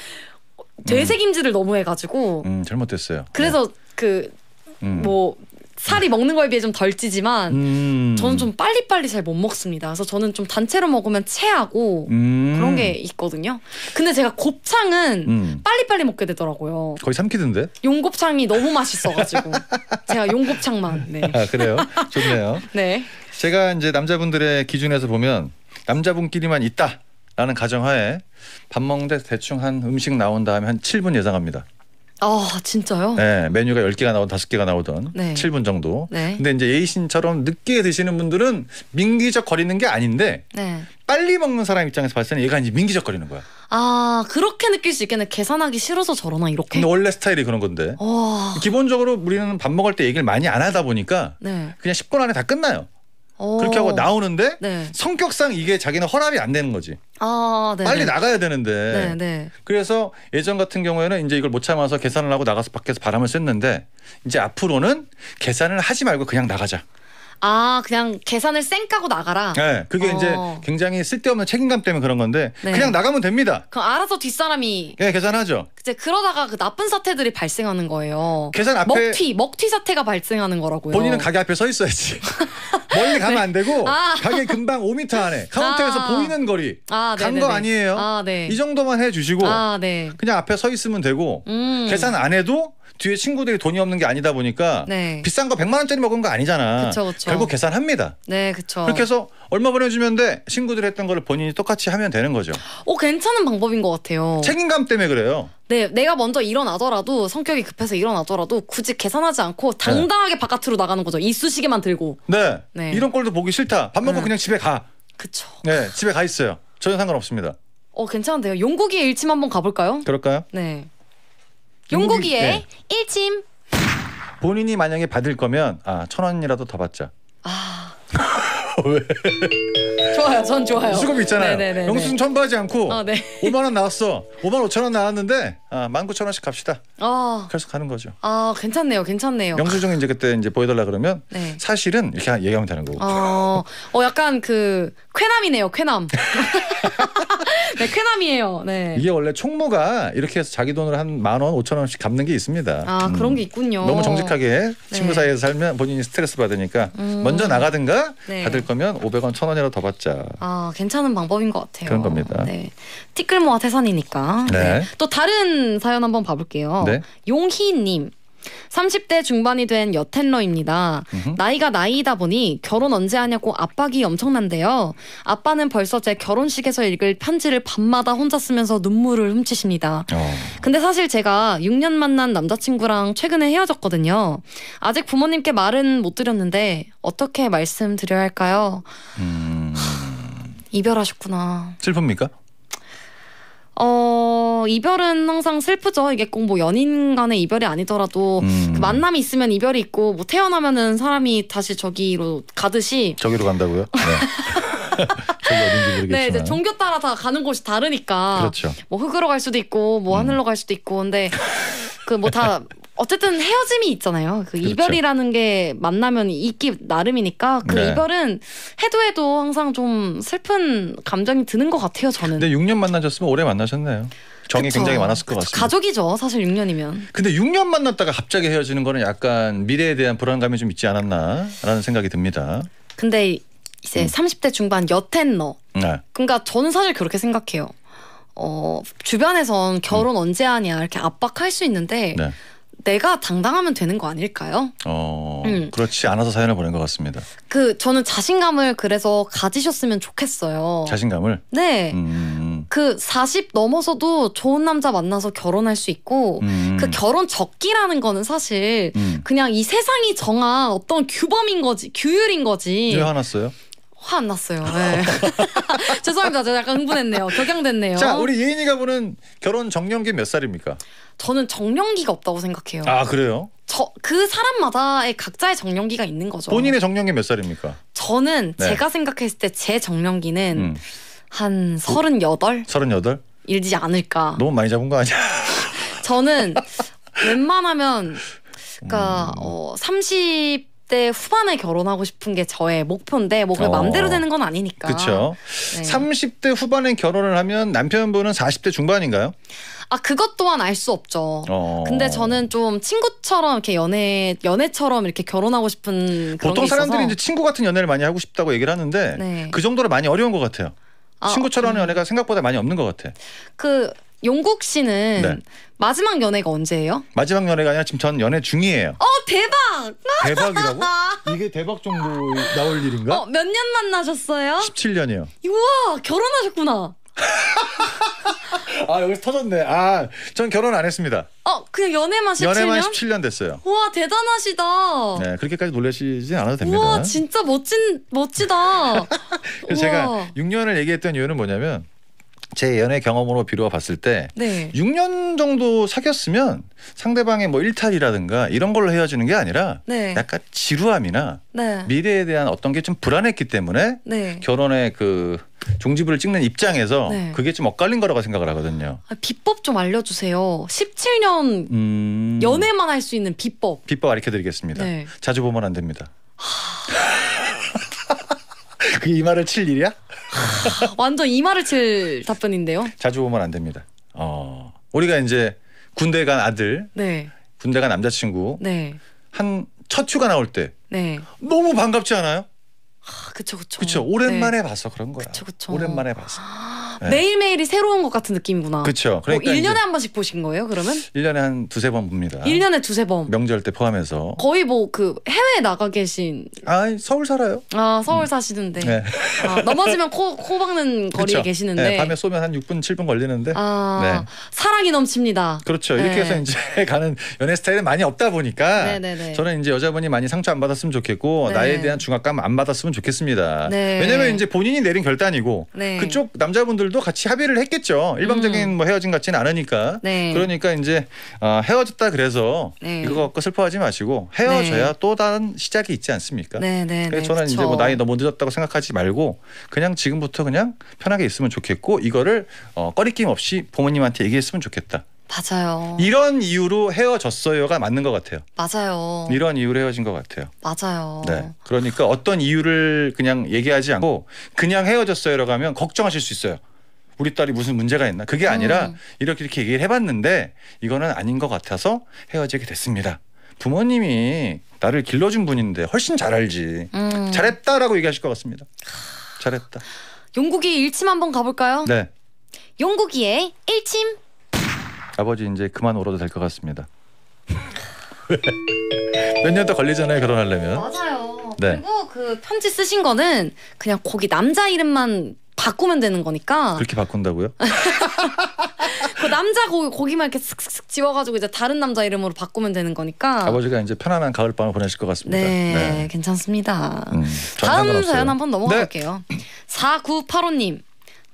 되새김질을 음. 너무 해가지고. 음 잘못됐어요. 그래서 네. 그뭐 음. 살이 음. 먹는 거에 비해 좀 덜 찌지만 음. 저는 좀 빨리빨리 잘 못 먹습니다. 그래서 저는 좀 단체로 먹으면 체하고 음. 그런 게 있거든요. 근데 제가 곱창은 음. 빨리빨리 먹게 되더라고요. 거의 삼키던데? 용곱창이 너무 맛있어가지고 제가 용곱창만. 네. 아, 그래요? 좋네요. 네. 제가 이제 남자분들의 기준에서 보면 남자분끼리만 있다라는 가정하에 밥 먹는데 대충 한 음식 나온 다음에 한 7분 예상합니다. 아 진짜요? 네 메뉴가 10개가 나오든 5개가 나오던 네. 7분 정도. 네. 근데 이제 예이신처럼 늦게 드시는 분들은 민기적 거리는 게 아닌데 네. 빨리 먹는 사람 입장에서 봤을 때는 얘가 이제 민기적 거리는 거야. 아 그렇게 느낄 수 있겠네. 계산하기 싫어서 저러나 이렇게. 근데 원래 스타일이 그런 건데. 와. 기본적으로 우리는 밥 먹을 때 얘기를 많이 안 하다 보니까 네. 그냥 10분 안에 다 끝나요. 그렇게 하고 어. 나오는데 네. 성격상 이게 자기는 허락이 안 되는 거지. 아, 네, 빨리 네. 나가야 되는데. 네네. 네. 그래서 예전 같은 경우에는 이제 이걸 못 참아서 계산을 하고 나가서 밖에서 바람을 쐈는데 이제 앞으로는 계산을 하지 말고 그냥 나가자. 아 그냥 계산을 쌩 까고 나가라. 네, 그게 어. 이제 굉장히 쓸데없는 책임감 때문에 그런 건데 네. 그냥 나가면 됩니다. 그럼 알아서 뒷사람이 예, 계산하죠. 이제 그러다가 그 나쁜 사태들이 발생하는 거예요. 계산 앞에 먹튀 먹튀 사태가 발생하는 거라고요. 본인은 가게 앞에 서 있어야지. 멀리 가면 네. 안 되고 아. 가게 금방 5m 안에 카운터에서 아. 보이는 거리 아, 네, 간거 네, 아니에요. 아, 네. 이 정도만 해주시고 아, 네. 그냥 앞에 서 있으면 되고 음. 계산 안 해도 뒤에 친구들이 돈이 없는 게 아니다 보니까 네. 비싼 거 100만 원짜리 먹은 거 아니잖아. 그쵸, 그쵸. 결국 계산합니다. 네, 그렇죠. 그렇게 해서 얼마 보내주면 돼. 친구들 했던 거를 본인이 똑같이 하면 되는 거죠. 오, 어, 괜찮은 방법인 것 같아요. 책임감 때문에 그래요. 네, 내가 먼저 일어나더라도 성격이 급해서 일어나더라도 굳이 계산하지 않고 당당하게 네. 바깥으로 나가는 거죠. 이쑤시개만 들고. 네. 네. 이런 꼴도 보기 싫다. 밥 먹고 네. 그냥 집에 가. 그렇죠. 네, 집에 가 있어요. 전혀 상관없습니다. 어, 괜찮은데요. 용국이 일침 한번 가볼까요? 그럴까요? 네. 용국이의 네. 1침. 본인이 만약에 받을 거면 아, 천 원이라도 더 받자. 아. 왜? 좋아요, 전 좋아요. 수급 있잖아요. 네네네네. 네, 네, 영수증 네. 첨부하지 않고 어, 네. 5만 원 나왔어. 5만 5천 원 나왔는데 아, 1 0 0 0 원씩 갑시다. 어. 그래서 가는 거죠. 아, 괜찮네요, 괜찮네요. 영수증 이제 그때 이제 보여달라 그러면 네. 사실은 이렇게 얘기하면 되는 거고. 어, 어 약간 그 쾌남이네요, 쾌남. 네, 쾌남이에요. 네. 이게 원래 총무가 이렇게 해서 자기 돈으로 한만 원, 오천 원씩 갚는 게 있습니다. 아, 음. 그런 게 있군요. 너무 정직하게 친구 네. 사이에서 살면 본인이 스트레스 받으니까 음. 먼저 나가든가 네. 받을 거면 500원, 1000원이라도 더 받자. 아, 괜찮은 방법인 것 같아요. 그런 겁니다. 네. 티끌 모아 태산이니까. 네. 네. 또 다른 사연 한번 봐볼게요. 네. 용희님. 30대 중반이 된 여텐러입니다. 음흠. 나이가 나이다 보니 결혼 언제 하냐고 압박이 엄청난데요. 아빠는 벌써 제 결혼식에서 읽을 편지를 밤마다 혼자 쓰면서 눈물을 훔치십니다. 어. 근데 사실 제가 6년 만난 남자친구랑 최근에 헤어졌거든요. 아직 부모님께 말은 못 드렸는데 어떻게 말씀드려야 할까요? 음... 이별하셨구나. 슬픕니까? 어, 이별은 항상 슬프죠. 이게 꼭 뭐 연인 간의 이별이 아니더라도 음. 그 만남이 있으면 이별이 있고 뭐 태어나면은 사람이 다시 저기로 가듯이 저기로 간다고요? 네. 네, 이제 종교 따라 다 가는 곳이 다르니까. 그렇죠. 뭐 흙으로 갈 수도 있고 뭐 하늘로 음. 갈 수도 있고 근데 그뭐다 어쨌든 헤어짐이 있잖아요. 그 그렇죠. 이별이라는 게 만나면 있기 나름이니까 그 네. 이별은 해도 해도 항상 좀 슬픈 감정이 드는 것 같아요. 저는. 근데 6년 만나셨으면 오래 만나셨나요? 정이 그쵸. 굉장히 많았을 것 그쵸. 같습니다. 가족이죠, 사실 6년이면. 근데 6년 만났다가 갑자기 헤어지는 거는 약간 미래에 대한 불안감이 좀 있지 않았나라는 생각이 듭니다. 근데 이제 음. 30대 중반 여텐너. 네. 그러니까 저는 사실 그렇게 생각해요. 어, 주변에선 결혼 음. 언제 하냐 이렇게 압박할 수 있는데 네. 내가 당당하면 되는 거 아닐까요? 어, 음. 그렇지 않아서 사연을 보낸 것 같습니다. 그 저는 자신감을 그래서 가지셨으면 좋겠어요. 자신감을? 네. 음. 그40 넘어서도 좋은 남자 만나서 결혼할 수 있고 음. 그 결혼 적기라는 거는 사실 음. 그냥 이 세상이 정한 어떤 규범인 거지 규율인 거지. 왜 화났어요? 화안 났어요. 네. 죄송합니다. 제가 약간 흥분했네요. 격양됐네요. 자, 우리 예인이가 보는 결혼 정년기 몇 살입니까? 저는 정년기가 없다고 생각해요. 아, 그래요? 저 그 사람마다의 각자의 정년기가 있는 거죠. 본인의 정년기 몇 살입니까? 저는 네. 제가 생각했을 때 제 정년기는 음. 한 서른여덟? 일지 않을까. 너무 많이 잡은 거 아니야? 저는 웬만하면 그러니까 음. 어, 30 30대 후반에 결혼하고 싶은 게 저의 목표인데 뭐 그게 어. 맘대로 되는 건 아니니까. 그렇죠. 네. 30대 후반에 결혼을 하면 남편분은 40대 중반인가요? 아 그것 또한 알 수 없죠. 어. 근데 저는 좀 친구처럼 이렇게 연애 연애처럼 이렇게 결혼하고 싶은 보통 사람들이 이제 친구 같은 연애를 많이 하고 싶다고 얘기를 하는데 네. 그 정도로 많이 어려운 것 같아요. 아, 친구처럼 하는 음. 연애가 생각보다 많이 없는 것 같아. 그 용국 씨는 네. 마지막 연애가 언제예요? 마지막 연애가 아니라 지금 전 연애 중이에요. 어 대박! 대박이라고? 이게 대박 정도 나올 일인가? 어, 몇 년 만나셨어요? 17년이요. 우와 결혼하셨구나. 아 여기서 터졌네. 아전 결혼 안 했습니다. 어 그냥 연애만 17년? 연애만 17년 됐어요. 우와 대단하시다. 네 그렇게까지 놀라시진 않아도 됩니다. 우와 진짜 멋진 멋지다. 제가 6년을 얘기했던 이유는 뭐냐면 제 연애 경험으로 비루어 봤을 때 네. 6년 정도 사귀었으면 상대방의 뭐 일탈이라든가 이런 걸로 헤어지는 게 아니라 네. 약간 지루함이나 네. 미래에 대한 어떤 게 좀 불안했기 때문에 네. 결혼의 그 종지부를 찍는 입장에서 네. 그게 좀 엇갈린 거라고 생각을 하거든요. 아, 비법 좀 알려주세요. 17년 음... 연애만 할 수 있는 비법. 비법 알려드리겠습니다. 네. 자주 보면 안 됩니다. 그게 이 말을 칠 일이야? 완전 이마를 칠 답변인데요. 자주 보면 안 됩니다. 어, 우리가 이제 군대 간 아들, 네. 군대 간 남자친구, 네. 한첫 휴가 나올 때 네. 너무 반갑지 않아요? 아, 그쵸 그쵸. 그쵸. 오랜만에 네. 봐서 그런 거야. 그쵸, 그쵸. 오랜만에 봐서. 아. 네. 매일매일이 새로운 것 같은 느낌이구나. 그렇죠. 그러니까 뭐 1년에 한 번씩 보신 거예요, 그러면? 1년에 한 두세 번 봅니다. 1년에 두세 번. 명절 때 포함해서. 거의 뭐 그 해외에 나가 계신 아, 서울 살아요. 아, 서울 음. 사시는데. 네. 아, 넘어지면 코, 코 박는 거리에 그렇 네, 계시는데. 네, 밤에 쏘면 한 6분, 7분 걸리는데. 아, 네. 사랑이 넘칩니다. 그렇죠. 네. 이렇게 해서 이제 가는 연애 스타일은 많이 없다 보니까 네네네. 저는 이제 여자분이 많이 상처 안 받았으면 좋겠고 네. 나에 대한 중압감 안 받았으면 좋겠습니다. 네. 왜냐면 이제 본인이 내린 결단이고 네. 그쪽 남자분들 사람들도 같이 합의를 했겠죠. 일방적인 음. 뭐 헤어진 같지는 않으니까. 네. 그러니까 이제 어, 헤어졌다 그래서 네. 이거 갖고 슬퍼하지 마시고 헤어져야 네. 또 다른 시작이 있지 않습니까? 네, 네, 그래서 네, 저는 그쵸. 이제 뭐 나이 너무 늦었다고 생각하지 말고 그냥 지금부터 그냥 편하게 있으면 좋겠고 이거를 어, 꺼리낌 없이 부모님한테 얘기했으면 좋겠다. 맞아요. 이런 이유로 헤어졌어요가 맞는 것 같아요. 맞아요. 이런 이유로 헤어진 것 같아요. 맞아요. 네. 그러니까 어떤 이유를 그냥 얘기하지 않고 그냥 헤어졌어요라고 하면 걱정하실 수 있어요. 우리 딸이 무슨 문제가 있나 그게 아니라 음. 이렇게 이렇게 얘기를 해봤는데 이거는 아닌 것 같아서 헤어지게 됐습니다. 부모님이 나를 길러준 분인데 훨씬 잘 알지. 음. 잘했다라고 얘기하실 것 같습니다. 잘했다. 용국이 일침 한번 가볼까요? 네. 용국이의 일침. 아버지 이제 그만 울어도 될 것 같습니다. 몇 년 더 걸리잖아요 결혼하려면. 맞아요. 네. 그리고 그 편지 쓰신 거는 그냥 거기 남자 이름만 바꾸면 되는 거니까. 그렇게 바꾼다고요? 그 남자 고, 거기만 이렇게 슥슥슥 지워가지고 이제 다른 남자 이름으로 바꾸면 되는 거니까. 아버지가 이제 편안한 가을 밤을 보내실 것 같습니다. 네, 네. 괜찮습니다. 음, 다음 사연 한번 넘어갈게요. 네. 4985님.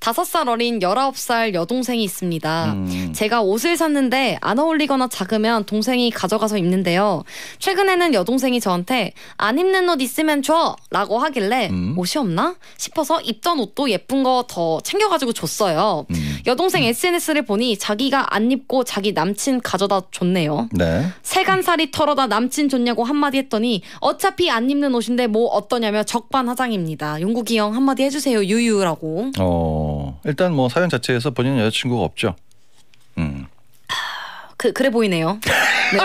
다섯 살 어린 열아홉 살 여동생이 있습니다. 음. 제가 옷을 샀는데 안 어울리거나 작으면 동생이 가져가서 입는데요. 최근에는 여동생이 저한테 안 입는 옷 있으면 줘! 라고 하길래 음. 옷이 없나? 싶어서 입던 옷도 예쁜 거 더 챙겨가지고 줬어요. 음. 여동생 SNS를 음. 보니 자기가 안 입고 자기 남친 가져다 줬네요. 네. 세간살이 털어다 남친 줬냐고 한마디 했더니 어차피 안 입는 옷인데 뭐 어떠냐며 적반하장입니다. 용국이 형 한마디 해주세요. 유유라고. 어. 일단 뭐 사연 자체에서 본인 여자친구가 없죠. 음. 그, 그래 보이네요. 네.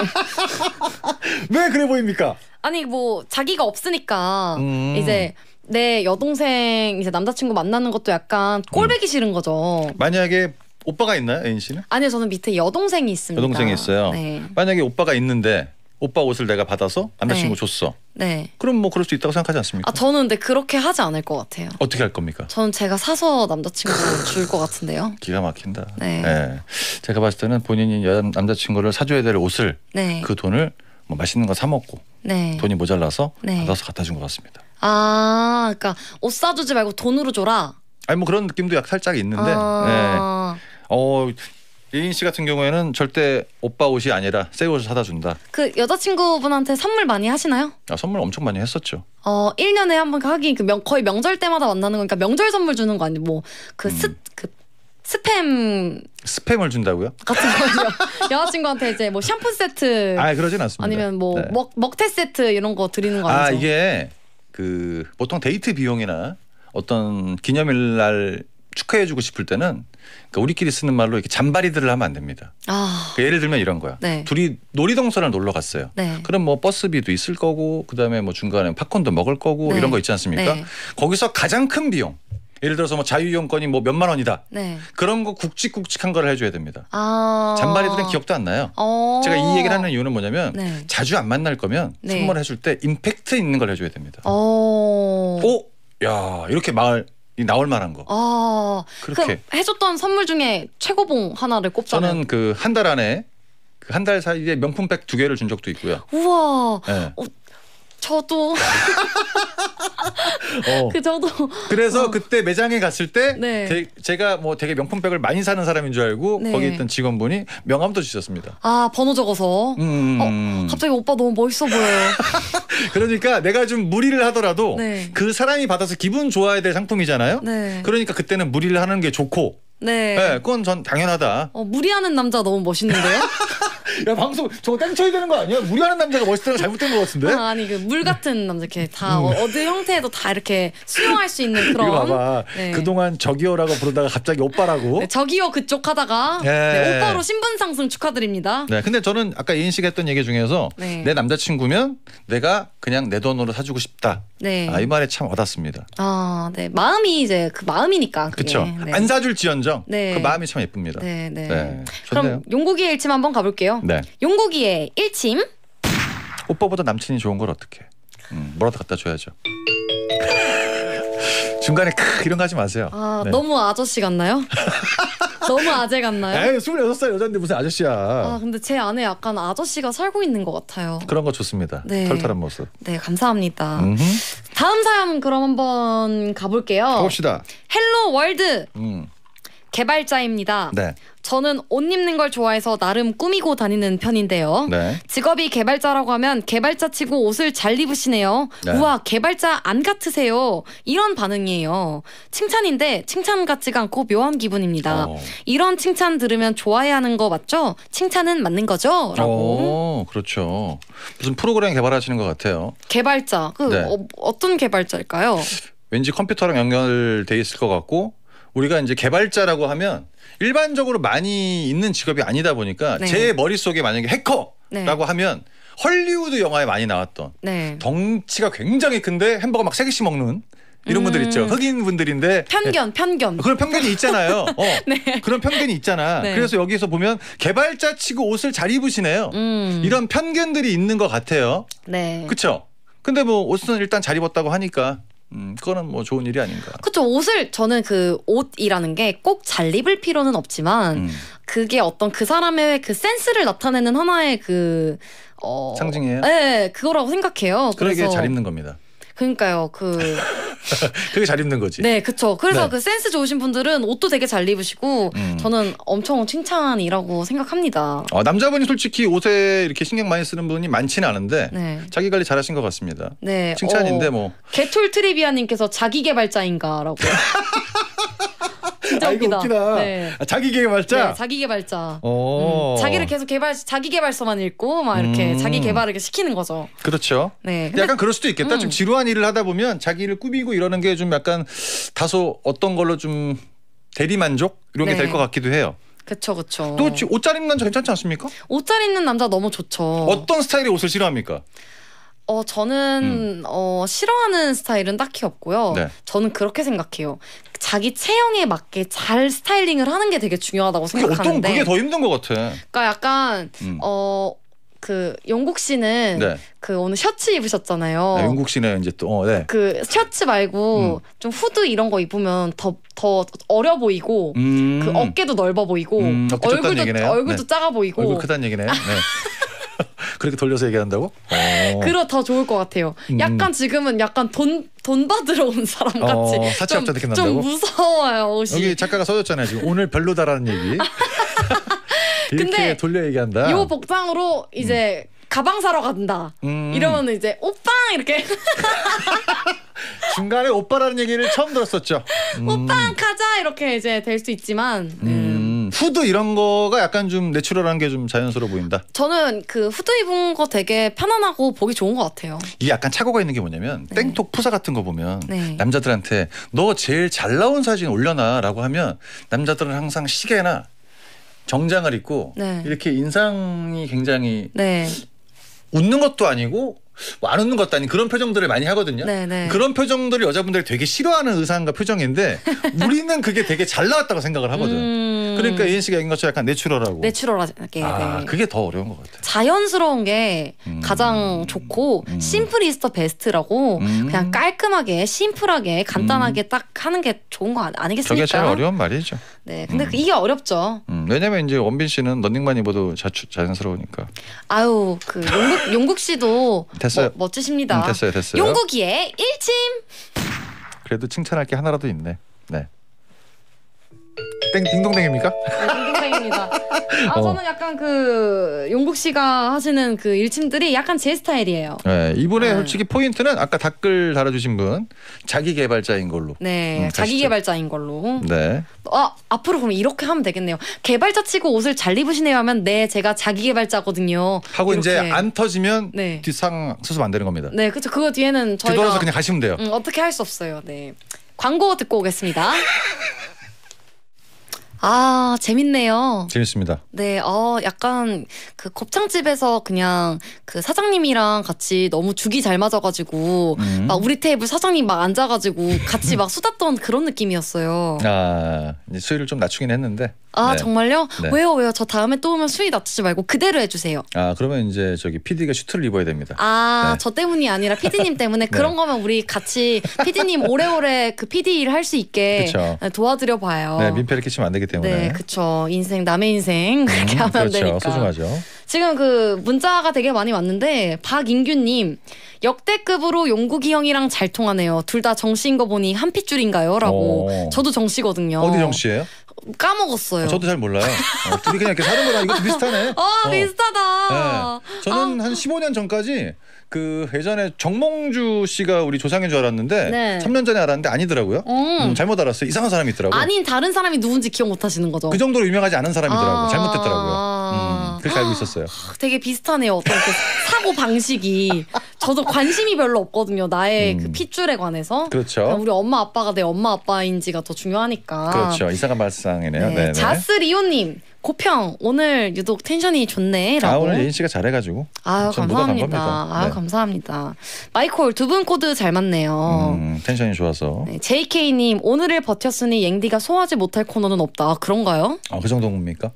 왜 그래 보입니까? 아니 뭐 자기가 없으니까 음. 이제 내 여동생 이제 남자친구 만나는 것도 약간 음. 꼴배기 싫은 거죠. 만약에 오빠가 있나요, 애인 씨는? 아니요, 저는 밑에 여동생이 있습니다. 여동생이 있어요. 네. 만약에 오빠가 있는데 오빠 옷을 내가 받아서 남자친구 네. 줬어. 네. 그럼 뭐 그럴 수 있다고 생각하지 않습니까? 아 저는 근데 그렇게 하지 않을 것 같아요. 어떻게 할 겁니까? 저는 제가 사서 남자친구 줄것 같은데요. 기가 막힌다. 네. 네. 제가 봤을 때는 본인이 여, 남자친구를 사줘야 될 옷을 네. 그 돈을 뭐 맛있는 거사 먹고 네. 돈이 모자라서 네. 받아서 갖다 준것 같습니다. 아, 그러니까 옷 사주지 말고 돈으로 줘라. 아니 뭐 그런 느낌도 약 살짝 있는데. 아... 네. 어 예인 씨 같은 경우에는 절대 오빠 옷이 아니라 새 옷을 사다 준다. 그 여자친구분한테 선물 많이 하시나요? 아, 선물 엄청 많이 했었죠. 어, 1년에 한번 그 하긴 그 명, 거의 명절 때마다 만나는 거니까 명절 선물 주는 거 아니고 뭐그 음. 그 스팸 스팸을 준다고요? 같은 거죠. 여자친구한테 이제 뭐 샴푸 세트 아, 그러진 않습니다. 아니면 뭐 네. 먹태 세트 이런 거 드리는 거 아, 아니죠? 아, 이게 그 보통 데이트 비용이나 어떤 기념일 날 축하해 주고 싶을 때는 그러니까 우리끼리 쓰는 말로 이렇게 잔바리들을 하면 안 됩니다. 아. 그러니까 예를 들면 이런 거야. 네. 둘이 놀이동산을 놀러 갔어요. 네. 그럼 뭐 버스비도 있을 거고 그다음에 뭐 중간에 팝콘도 먹을 거고 네. 이런 거 있지 않습니까? 네. 거기서 가장 큰 비용 예를 들어서 뭐 자유이용권이 뭐 몇만 원이다. 네. 그런 거 굵직굵직한 걸 해줘야 됩니다. 아~ 잔바리들은 기억도 안 나요. 어~ 제가 이 얘기를 하는 이유는 뭐냐면 네. 자주 안 만날 거면 네. 선물해줄 때 임팩트 있는 걸 해줘야 됩니다. 어. 오, 야 이렇게 마을 나올 만한 거. 아, 그렇게 해줬던 선물 중에 최고봉 하나를 꼽자면 저는 그 한 달 안에 그 한 달 사이에 명품백 두 개를 준 적도 있고요. 우와. 네. 어, 저도 어. 그 저도 그래서 어. 그때 매장에 갔을 때 네. 대, 제가 뭐 되게 명품백을 많이 사는 사람인 줄 알고 네. 거기 있던 직원분이 명함도 주셨습니다. 아 번호 적어서. 음. 음, 음. 어, 갑자기 오빠 너무 멋있어 보여요. 그러니까 내가 좀 무리를 하더라도 네. 그 사람이 받아서 기분 좋아야 될 상품이잖아요. 네. 그러니까 그때는 무리를 하는 게 좋고. 네. 예, 그건 전 당연하다. 어, 무리하는 남자 너무 멋있는데요? 야 방송 저거 땡쳐야 되는 거 아니야? 무리하는 남자가 멋있다는 잘못된 거 같은데? 아, 니그 물 같은 남자 이렇게 다 음. 어, 느 형태에도 다 이렇게 수용할 수 있는 그런. 이거 봐봐. 네. 그동안 저기요라고 부르다가 갑자기 오빠라고. 네, 저기요 그쪽 하다가 네. 네, 오빠로 신분 상승 축하드립니다. 네, 근데 저는 아까 이인 식 했던 얘기 중에서 네. 내 남자친구면 내가 그냥 내 돈으로 사주고 싶다. 네. 아, 이 말에 참 와닿습니다. 아, 네. 마음이 이제 그 마음이니까. 그쵸죠안 네. 사줄지언정 네. 그 마음이 참 예쁩니다. 네, 네. 그럼 용고기의 일침 한번 가볼게요. 네. 용고기의 일침. 오빠보다 남친이 좋은 걸 어떻게? 음, 뭐라도 갖다 줘야죠. 중간에 크 이런 거 하지 마세요. 아 네. 너무 아저씨 같나요? 너무 아재 같나요? 에이 26살 여자데 무슨 아저씨야. 아 근데 제 안에 약간 아저씨가 살고 있는 것 같아요. 그런 거 좋습니다. 네. 털털한 모습. 네 감사합니다. 다음 사연 그럼 한번 가볼게요. 가봅시다. 헬로 월드. 음. 개발자입니다. 네. 저는 옷 입는 걸 좋아해서 나름 꾸미고 다니는 편인데요. 네. 직업이 개발자라고 하면 개발자 치고 옷을 잘 입으시네요. 네. 우와, 개발자 안 같으세요. 이런 반응이에요. 칭찬인데 칭찬 같지가 않고 묘한 기분입니다. 어. 이런 칭찬 들으면 좋아야 하는 거 맞죠? 칭찬은 맞는 거죠? 라고. 어, 그렇죠. 무슨 프로그램 개발하시는 것 같아요. 개발자. 그 네. 어, 떤 개발자일까요? 왠지 컴퓨터랑 연결돼 있을 것 같고 우리가 이제 개발자라고 하면 일반적으로 많이 있는 직업이 아니다 보니까 네. 제 머릿속에 만약에 해커라고 네. 하면 헐리우드 영화에 많이 나왔던 네. 덩치가 굉장히 큰데 햄버거 막 세 개씩 먹는 이런 음. 분들 있죠. 음. 흑인 분들인데 편견, 예. 편견. 그런 편견이 있잖아요. 어, 네. 그런 편견이 있잖아. 네. 그래서 여기서 보면 개발자 치고 옷을 잘 입으시네요. 음. 이런 편견들이 있는 것 같아요. 네. 그쵸 근데 뭐 옷은 일단 잘 입었다고 하니까 음, 그거는 뭐 좋은 일이 아닌가. 그렇죠. 옷을 저는 그 옷이라는 게 꼭 잘 입을 필요는 없지만 음. 그게 어떤 그 사람의 그 센스를 나타내는 하나의 그 어, 상징이에요. 네, 그거라고 생각해요. 그러게 잘 입는 겁니다. 그러니까요. 그 그게 잘 입는 거지. 네, 그렇죠. 그래서 네. 그 센스 좋으신 분들은 옷도 되게 잘 입으시고 음. 저는 엄청 칭찬이라고 생각합니다. 어, 남자분이 솔직히 옷에 이렇게 신경 많이 쓰는 분이 많지는 않은데 네. 자기 관리 잘하신 것 같습니다. 네, 칭찬인데 어, 뭐. 개톨 트리비아님께서 자기 개발자인가라고. 진짜 아, 웃기다. 웃기다. 네. 아, 자기 개발자. 네, 자기 개발자. 어. 음, 자기를 계속 개발 자기 개발서만 읽고 막 이렇게 음. 자기 개발을 시키는 거죠. 그렇죠. 네. 약간 그럴 수도 있겠다. 음. 좀 지루한 일을 하다 보면 자기를 꾸미고 이러는 게 좀 약간 다소 어떤 걸로 좀 대리 만족 이런 네. 게될 것 같기도 해요. 그쵸 그쵸. 또옷 잘 입는 남자 괜찮지 않습니까? 옷 잘 입는 남자 너무 좋죠. 어떤 스타일의 옷을 싫어합니까? 어 저는 음. 어 싫어하는 스타일은 딱히 없고요. 네. 저는 그렇게 생각해요. 자기 체형에 맞게 잘 스타일링을 하는 게 되게 중요하다고 생각하는데 어떤 그게 더 힘든 것 같아. 그러니까 약간 음. 어. 그 영국 씨는 네. 그 오늘 셔츠 입으셨잖아요. 네, 영국 씨는 이제 또 어, 네. 그 셔츠 말고 음. 좀 후드 이런 거 입으면 더 더 어려 보이고 음. 그 어깨도 넓어 보이고 음, 얼굴도 얼굴도 네. 작아 보이고 얼굴 크다는 얘기네. 네. 그렇게 돌려서 얘기한다고? 어. 그러 더 좋을 것 같아요. 음. 약간 음. 지금은 약간 돈 돈 받으러 온 사람 어, 같이 어, 좀, 사채업 느낌 난다고? 무서워요 옷이. 여기 작가가 써줬잖아요 지금 오늘 별로다라는 얘기. 이렇게 근데 돌려 얘기한다. 요 복장으로 이제 음. 가방 사러 간다. 음. 이러면 이제 오빠 이렇게 중간에 오빠라는 얘기를 처음 들었었죠. 음. 오빠 가자 이렇게 이제 될 수 있지만. 음. 후드 이런 거가 약간 좀 내추럴한 게 좀 자연스러워 보인다. 저는 그 후드 입은 거 되게 편안하고 보기 좋은 것 같아요. 이게 약간 착오가 있는 게 뭐냐면 네. 땡톡 프사 같은 거 보면 네. 남자들한테 너 제일 잘 나온 사진 올려놔라고 하면 남자들은 항상 시계나 정장을 입고 네. 이렇게 인상이 굉장히 네. 웃는 것도 아니고 뭐안 웃는 것도아니 그런 표정들을 많이 하거든요. 네네. 네. 그런 표정들을 여자분들이 되게 싫어하는 의상과 표정인데 우리는 그게 되게 잘 나왔다고 생각을 하거든. 음... 그러니까 이은 씨가 얘기한 것처럼 약간 내추럴하고. 내추럴하게. 네, 네. 아, 네. 그게 더 어려운 것 같아요. 자연스러운 게 음... 가장 좋고 음... 심플이스터 베스트라고 음. 그냥 깔끔하게 심플하게 간단하게 음. 딱 하는 게 좋은 거 아니겠습니까? 그게 제일 어려운 말이죠. 네, 근데 음. 이게 어렵죠. 왜냐면 이제 원빈 씨는 런닝만 입어도 자연스러우니까. 아유, 그 용국, 용국 씨도 됐어요. 뭐, 멋지십니다. 음, 됐어요, 됐어요. 용국이의 일침. 그래도 칭찬할 게 하나라도 있네. 네. 땡 딩동댕입니까? 네, 딩동댕입니다. 아 어. 저는 약간 그 용복 씨가 하시는 그 일침들이 약간 제 스타일이에요. 네, 이번에 네. 솔직히 포인트는 아까 댓글 달아주신 분 자기 개발자인 걸로. 네, 음, 자기 개발자인 걸로. 네. 아 앞으로 그럼 이렇게 하면 되겠네요. 개발자 치고 옷을 잘 입으시네요 하면 네 제가 자기 개발자거든요. 하고 이렇게. 이제 안 터지면 네. 뒷상 수습 안 되는 겁니다. 네, 그렇죠. 그거 뒤에는 저희가 뒤돌아서 그냥 가시면 돼요. 음, 어떻게 할 수 없어요. 네. 광고 듣고 오겠습니다. 아 재밌네요. 재밌습니다. 네, 어 약간 그 곱창집에서 그냥 그 사장님이랑 같이 너무 죽이 잘 맞아가지고 음. 막 우리 테이블 사장님 막 앉아가지고 같이 막 수다 떤 그런 느낌이었어요. 아 이제 수위를 좀 낮추긴 했는데 아 네. 정말요? 네. 왜요 왜요? 저 다음에 또 오면 수위 낮추지 말고 그대로 해주세요. 아 그러면 이제 저기 PD가 슈트를 입어야 됩니다. 아저 네. 때문이 아니라 PD님 때문에 네. 그런 거면 우리 같이 PD님 오래오래 그 PD 일을할 수 있게 그쵸. 네, 도와드려 봐요. 네 민폐를 끼치면 안 되기 때문에. 네, 그쵸. 인생 남의 인생 음, 그렇게 하면 안 그렇죠. 되니까. 소중하죠. 지금 그 문자가 되게 많이 왔는데 박인규님 역대급으로 용국이 형이랑 잘 통하네요. 둘 다 정씨인 거 보니 한 핏줄인가요?라고. 오. 저도 정씨거든요. 어디 정씨예요? 까먹었어요. 저도 잘 몰라요. 어, 둘이 그냥 이렇게 사는 거랑 이것도 비슷하네. 어, 어. 비슷하다. 네. 저는 아. 한 15년 전까지 그 예전에 정몽주 씨가 우리 조상인 줄 알았는데 네. 3년 전에 알았는데 아니더라고요. 어. 음, 잘못 알았어요. 이상한 사람이 있더라고요. 아닌 다른 사람이 누군지 기억 못 하시는 거죠. 그 정도로 유명하지 않은 사람이더라고요. 아. 잘못됐더라고요. 음. 그렇게 알고 있었어요. 아, 되게 비슷하네요. 어떤 그 사고 방식이 저도 관심이 별로 없거든요. 나의 그 음. 핏줄에 관해서. 그렇죠. 우리 엄마 아빠가 내 엄마 아빠인지가 더 중요하니까. 그렇죠. 이사가 발상이네요. 네. 네, 네. 자스리오님 고평 오늘 유독 텐션이 좋네아 오늘 예인 씨가 잘해가지고. 아 감사합니다. 아 네. 감사합니다. 마이콜 두 분 코드 잘 맞네요. 음, 텐션이 좋아서. 네, JK님 오늘을 버텼으니 앵디가 소화하지 못할 코너는 없다. 아, 그런가요? 아그 어, 정도입니까?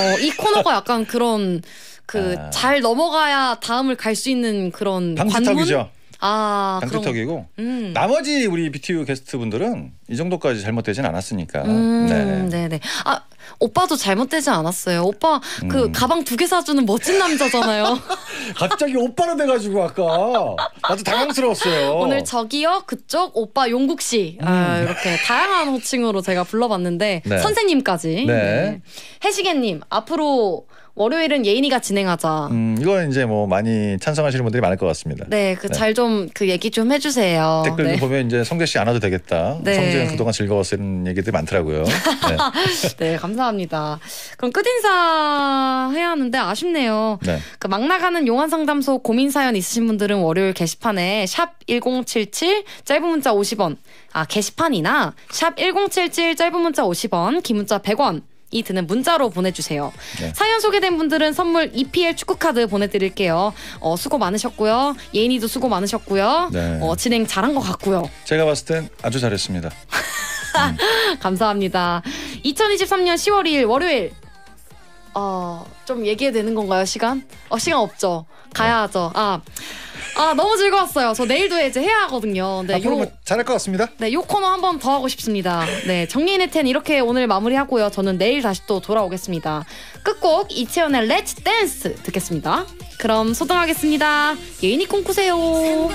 어이 코너가 약간 그런 그잘 아. 넘어가야 다음을 갈 수 있는 그런 방지턱이죠. 관문? 아, 강지턱이고 음. 나머지 우리 BTU 게스트 분들은 이 정도까지 잘못되진 않았으니까. 음, 네. 네네. 아 오빠도 잘못되지 않았어요. 오빠 그 음. 가방 두 개 사주는 멋진 남자잖아요. 갑자기 오빠로 돼가지고 아까 아주 당황스러웠어요. 오늘 저기요 그쪽 오빠 용국 씨 아, 음. 아, 이렇게 다양한 호칭으로 제가 불러봤는데 네. 선생님까지 네. 네. 해시계님 앞으로 월요일은 예인이가 진행하자. 음, 이건 이제 뭐 많이 찬성하시는 분들이 많을 것 같습니다. 네, 그 잘 좀그 네. 얘기 좀 해주세요. 댓글 네. 보면 이제 성재 씨안 와도 되겠다. 네. 성재는 그동안 즐거웠는얘기들 많더라고요. 네. 네. 감사합니다. 그럼 끝인사 해야 하는데 아쉽네요. 네. 그막 나가는 용안 상담소 고민 사연 있으신 분들은 월요일 게시판에 샵 #1077 짧은 문자 50원, 아 게시판이나 샵 #1077 짧은 문자 50원, 긴 문자 100원. 이 드는 문자로 보내주세요. 네. 사연 소개된 분들은 선물 EPL 축구카드 보내드릴게요. 어, 수고 많으셨고요. 예인이도 수고 많으셨고요. 네. 어, 진행 잘한 것 같고요. 제가 봤을 땐 아주 잘했습니다. 음. 감사합니다. 2023년 10월 2일 월요일 어, 좀 얘기해야 되는 건가요, 시간? 어, 시간 없죠. 가야 네. 하죠. 아, 아 너무 즐거웠어요. 저 내일도 이제 해야 하거든요. 네, 앞으로 요, 뭐 잘할 것 같습니다. 네, 요 코너 한 번 더 하고 싶습니다. 네, 정리인의 텐 이렇게 오늘 마무리하고요. 저는 내일 다시 또 돌아오겠습니다. 끝곡 이채연의 렛츠 댄스 듣겠습니다. 그럼 소등하겠습니다. 예인이 꿈세요